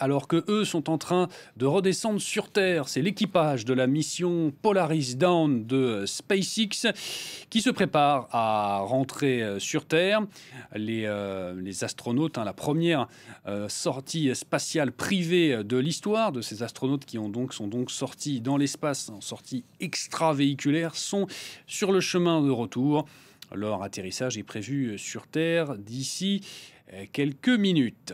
alors que eux sont en train de redescendre sur Terre. C'est l'équipage de la mission Polaris Down de SpaceX qui se prépare à rentrer euh, sur Terre. Les, euh, astronautes, hein, la première euh, sortie spatiale privée de l'histoire de ces astronautes qui ont donc, sont donc sortis dans l'espace, en sortie extravéhiculaire, sont sur le chemin de retour. Leur atterrissage est prévu sur Terre d'ici quelques minutes.